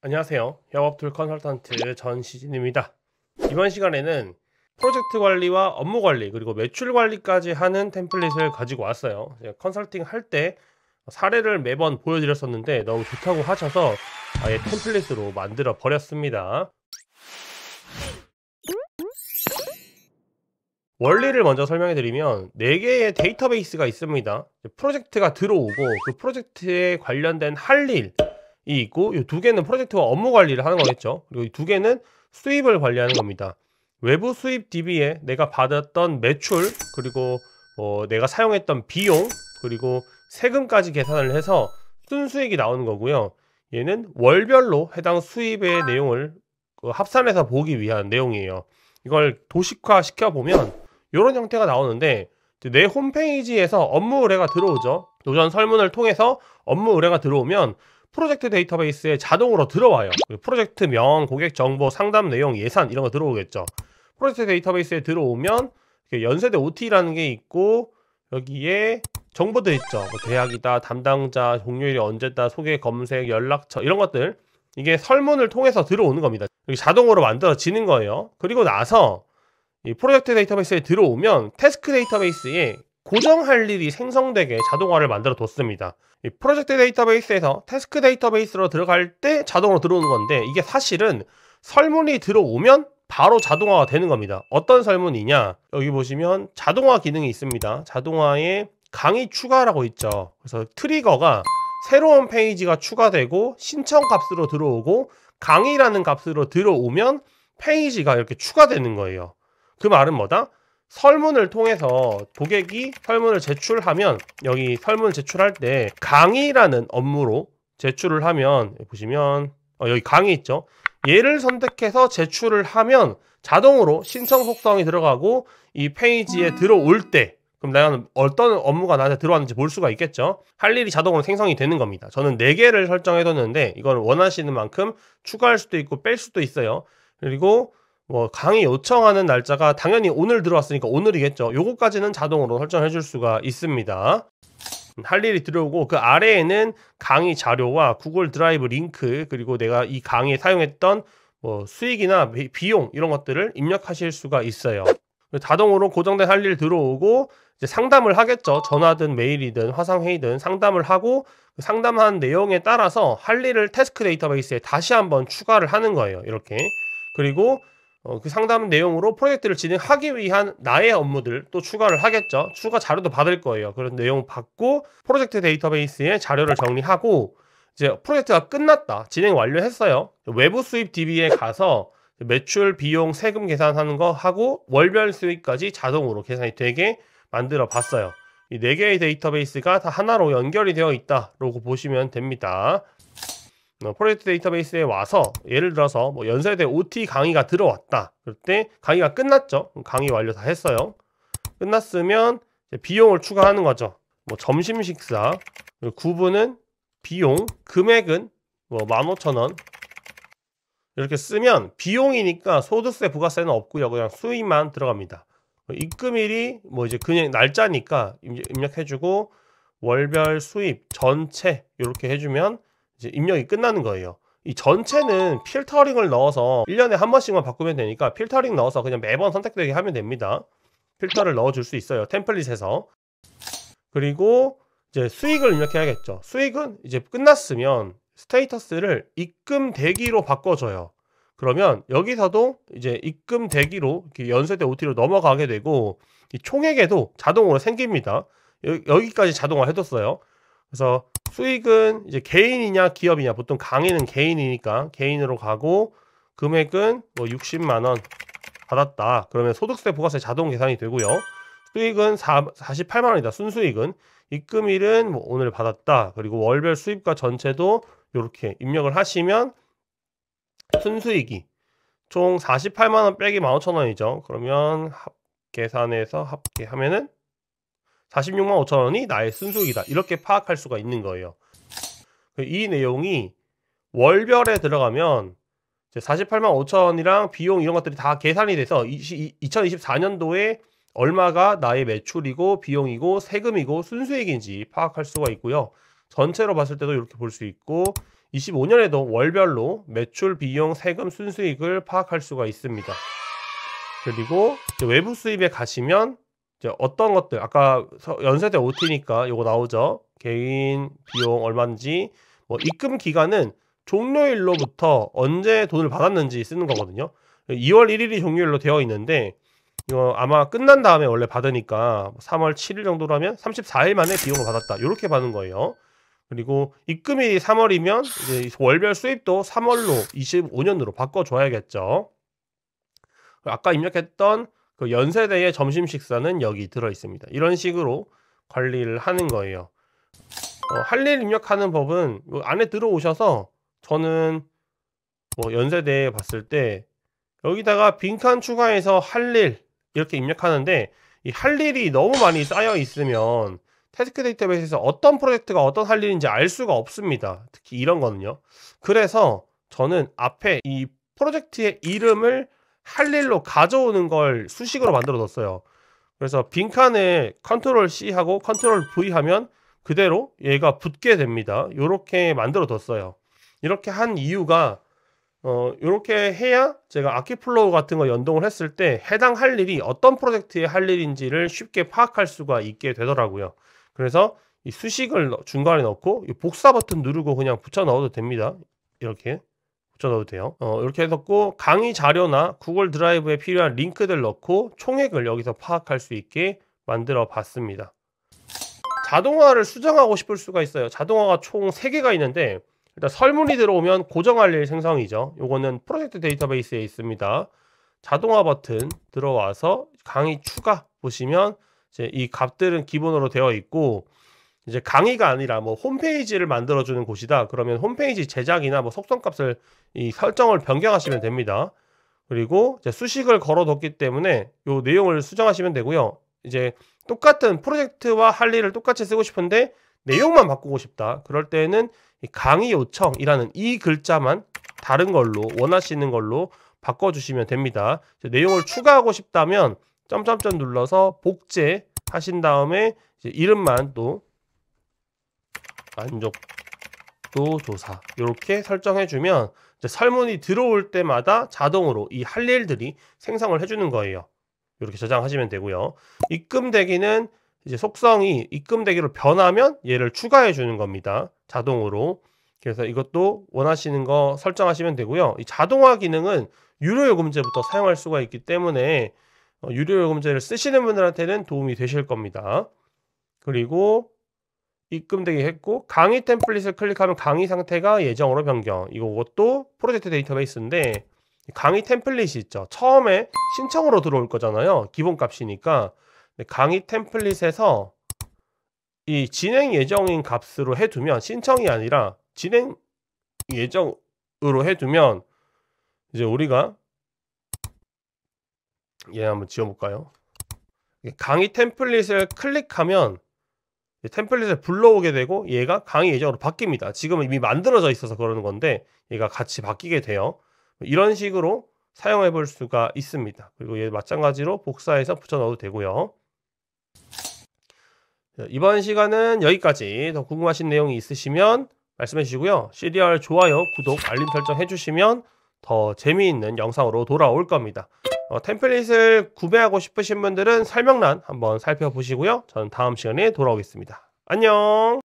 안녕하세요. 영업툴 컨설턴트 전시진입니다. 이번 시간에는 프로젝트 관리와 업무 관리 그리고 매출 관리까지 하는 템플릿을 가지고 왔어요. 컨설팅 할 때 사례를 매번 보여드렸었는데 너무 좋다고 하셔서 아예 템플릿으로 만들어 버렸습니다. 원리를 먼저 설명해 드리면 4개의 데이터베이스가 있습니다. 프로젝트가 들어오고 그 프로젝트에 관련된 할 일, 있고 이 두 개는 프로젝트와 업무 관리를 하는 거겠죠. 그리고 이 두 개는 수입을 관리하는 겁니다. 외부 수입 DB에 내가 받았던 매출 그리고 뭐 내가 사용했던 비용 그리고 세금까지 계산을 해서 순수익이 나오는 거고요. 얘는 월별로 해당 수입의 내용을 그 합산해서 보기 위한 내용이에요. 이걸 도식화 시켜보면 이런 형태가 나오는데 내 홈페이지에서 업무 의뢰가 들어오죠. 노전 설문을 통해서 업무 의뢰가 들어오면 프로젝트 데이터베이스에 자동으로 들어와요. 프로젝트명, 고객 정보, 상담 내용, 예산 이런 거 들어오겠죠. 프로젝트 데이터베이스에 들어오면 연세대 OT라는 게 있고 여기에 정보들 있죠. 뭐 대학이다, 담당자, 종료일이 언제다, 소개, 검색, 연락처 이런 것들 이게 설문을 통해서 들어오는 겁니다. 자동으로 만들어지는 거예요. 그리고 나서 이 프로젝트 데이터베이스에 들어오면 태스크 데이터베이스에 고정할 일이 생성되게 자동화를 만들어 뒀습니다. 프로젝트 데이터베이스에서 태스크 데이터베이스로 들어갈 때 자동으로 들어오는 건데 이게 사실은 설문이 들어오면 바로 자동화가 되는 겁니다. 어떤 설문이냐? 여기 보시면 자동화 기능이 있습니다. 자동화에 강의 추가라고 있죠. 그래서 트리거가 새로운 페이지가 추가되고 신청 값으로 들어오고 강의라는 값으로 들어오면 페이지가 이렇게 추가되는 거예요. 그 말은 뭐다? 설문을 통해서 고객이 설문을 제출하면 여기 설문 제출할 때 강의라는 업무로 제출을 하면 보시면 어, 여기 강의 있죠. 얘를 선택해서 제출을 하면 자동으로 신청 속성이 들어가고 이 페이지에 음. 들어올 때 그럼 나는 어떤 업무가 나한테 들어왔는지 볼 수가 있겠죠 할 일이 자동으로 생성이 되는 겁니다 저는 4개를 설정해뒀는데 이건 원하시는 만큼 추가할 수도 있고 뺄 수도 있어요 그리고 뭐 강의 요청하는 날짜가 당연히 오늘 들어왔으니까 오늘이겠죠. 요거까지는 자동으로 설정해 줄 수가 있습니다. 할 일이 들어오고 그 아래에는 강의 자료와 구글 드라이브 링크 그리고 내가 이 강의에 사용했던 뭐 수익이나 비용 이런 것들을 입력하실 수가 있어요. 자동으로 고정된 할 일 들어오고 이제 상담을 하겠죠. 전화든 메일이든 화상회의든 상담을 하고 그 상담한 내용에 따라서 할 일을 테스크 데이터베이스에 다시 한번 추가를 하는 거예요. 이렇게. 그리고 어, 그 상담 내용으로 프로젝트를 진행하기 위한 나의 업무들 또 추가를 하겠죠. 추가 자료도 받을 거예요. 그런 내용 받고 프로젝트 데이터베이스에 자료를 정리하고 이제 프로젝트가 끝났다. 진행 완료했어요. 외부 수입 DB에 가서 매출, 비용, 세금 계산하는 거 하고 월별 수익까지 자동으로 계산이 되게 만들어 봤어요. 이 네 개의 데이터베이스가 다 하나로 연결이 되어 있다라고 보시면 됩니다. 프로젝트 어, 데이터베이스에 와서 예를 들어서 뭐 연세대 OT 강의가 들어왔다. 그럴 때 강의가 끝났죠. 강의 완료 다 했어요. 끝났으면 비용을 추가하는 거죠. 뭐 점심 식사 구분은 비용, 금액은 뭐 15,000원 이렇게 쓰면 비용이니까 소득세, 부가세는 없고요. 그냥 수입만 들어갑니다. 뭐 입금일이 뭐 이제 그냥 날짜니까 입력해주고 월별 수입 전체 이렇게 해주면 이제 입력이 끝나는 거예요. 이 전체는 필터링을 넣어서 1년에 한 번씩만 바꾸면 되니까 필터링 넣어서 그냥 매번 선택되게 하면 됩니다. 필터를 넣어줄 수 있어요. 템플릿에서. 그리고 이제 수익을 입력해야겠죠. 수익은 이제 끝났으면 스테이터스를 입금 대기로 바꿔줘요. 그러면 여기서도 이제 입금 대기로 연쇄대 OT로 넘어가게 되고 이 총액에도 자동으로 생깁니다. 여, 여기까지 자동화 해뒀어요. 그래서 수익은 이제 개인이냐 기업이냐 보통 강의는 개인이니까 개인으로 가고 금액은 뭐 60만 원 받았다. 그러면 소득세 부가세 자동 계산이 되고요. 수익은 4, 8만 원이다. 순수익은 입금일은 뭐 오늘 받았다. 그리고 월별 수입과 전체도 이렇게 입력을 하시면 순수익이 총 48만 원 빼기 15,000원이죠. 그러면 합 계산해서 합계 하면은 46만 5천 원이 나의 순수익이다. 이렇게 파악할 수가 있는 거예요. 그 이 내용이 월별에 들어가면 48만 5천 원이랑 비용 이런 것들이 다 계산이 돼서 20, 2 4년도에 얼마가 나의 매출이고 비용이고 세금이고 순수익인지 파악할 수가 있고요. 전체로 봤을 때도 이렇게 볼 수 있고 25년에도 월별로 매출, 비용, 세금, 순수익을 파악할 수가 있습니다. 그리고 외부 수입에 가시면 이제 어떤 것들 아까 연세대 OT니까 이거 나오죠. 개인 비용 얼마인지 뭐 입금 기간은 종료일로부터 언제 돈을 받았는지 쓰는 거거든요. 2월 1일이 종료일로 되어 있는데 이거 아마 끝난 다음에 원래 받으니까 3월 뭐 7일 정도라면 34일 만에 비용을 받았다. 이렇게 받는 거예요. 그리고 입금이 3월이면 이제 월별 수입도 3월로 25년으로 바꿔줘야겠죠. 아까 입력했던 그 연세대의 점심 식사는 여기 들어 있습니다. 이런 식으로 관리를 하는 거예요. 어, 할 일 입력하는 법은 안에 들어오셔서 저는 뭐 연세대 에 봤을 때 여기다가 빈칸 추가해서 할 일 이렇게 입력하는데 이 할 일이 너무 많이 쌓여 있으면 태스크 데이터베이스에서 어떤 프로젝트가 어떤 할 일인지 알 수가 없습니다. 특히 이런 거는요. 그래서 저는 앞에 이 프로젝트의 이름을 할 일로 가져오는 걸 수식으로 만들어 뒀어요. 그래서 빈칸에 컨트롤 C 하고 컨트롤 V 하면 그대로 얘가 붙게 됩니다. 이렇게 만들어 뒀어요. 이렇게 한 이유가 어, 이렇게 해야 제가 아키플로우 같은 거 연동을 했을 때 해당 할 일이 어떤 프로젝트에 할 일인지를 쉽게 파악할 수가 있게 되더라고요. 그래서 이 수식을 중간에 넣고 복사 버튼 누르고 그냥 붙여 넣어도 됩니다. 이렇게 적어 넣어도 돼요. 어, 이렇게 해서고 강의 자료나 구글 드라이브에 필요한 링크들 넣고 총액을 여기서 파악할 수 있게 만들어 봤습니다. 자동화를 수정하고 싶을 수가 있어요. 자동화가 총 3개가 있는데 일단 설문이 들어오면 고정 할일 생성이죠. 요거는 프로젝트 데이터베이스에 있습니다. 자동화 버튼 들어와서 강의 추가 보시면 이제 이 값들은 기본으로 되어 있고 이제 강의가 아니라 뭐 홈페이지를 만들어주는 곳이다. 그러면 홈페이지 제작이나 뭐 속성값을 이 설정을 변경하시면 됩니다. 그리고 수식을 걸어뒀기 때문에 요 내용을 수정하시면 되고요. 이제 똑같은 프로젝트와 할 일을 똑같이 쓰고 싶은데 내용만 바꾸고 싶다. 그럴 때는 강의 요청이라는 이 글자만 다른 걸로 원하시는 걸로 바꿔주시면 됩니다. 내용을 추가하고 싶다면 점점점 눌러서 복제 하신 다음에 이름만 또 만족도 조사 이렇게 설정해주면 설문이 들어올 때마다 자동으로 이 할 일들이 생성을 해주는 거예요. 이렇게 저장하시면 되고요. 입금 대기는 이제 속성이 입금 대기로 변하면 얘를 추가해 주는 겁니다. 자동으로. 그래서 이것도 원하시는 거 설정하시면 되고요. 이 자동화 기능은 유료 요금제부터 사용할 수가 있기 때문에 어, 유료 요금제를 쓰시는 분들한테는 도움이 되실 겁니다. 그리고 입금되게 했고 강의 템플릿을 클릭하면 강의 상태가 예정으로 변경 이것도 프로젝트 데이터베이스인데 강의 템플릿이 있죠 처음에 신청으로 들어올 거잖아요 기본값이니까 강의 템플릿에서 이 진행 예정인 값으로 해두면 신청이 아니라 진행 예정으로 해두면 이제 우리가 얘 한번 지워볼까요 강의 템플릿을 클릭하면 템플릿에 불러오게 되고 얘가 강의 예정으로 바뀝니다. 지금 이미 만들어져 있어서 그러는 건데 얘가 같이 바뀌게 돼요. 이런 식으로 사용해 볼 수가 있습니다. 그리고 얘 마찬가지로 복사해서 붙여 넣어도 되고요. 이번 시간은 여기까지 더 궁금하신 내용이 있으시면 말씀해 주시고요. 시리얼 좋아요, 구독, 알림 설정 해주시면 더 재미있는 영상으로 돌아올 겁니다. 어, 템플릿을 구매하고 싶으신 분들은 설명란 한번 살펴보시고요. 저는 다음 시간에 돌아오겠습니다. 안녕!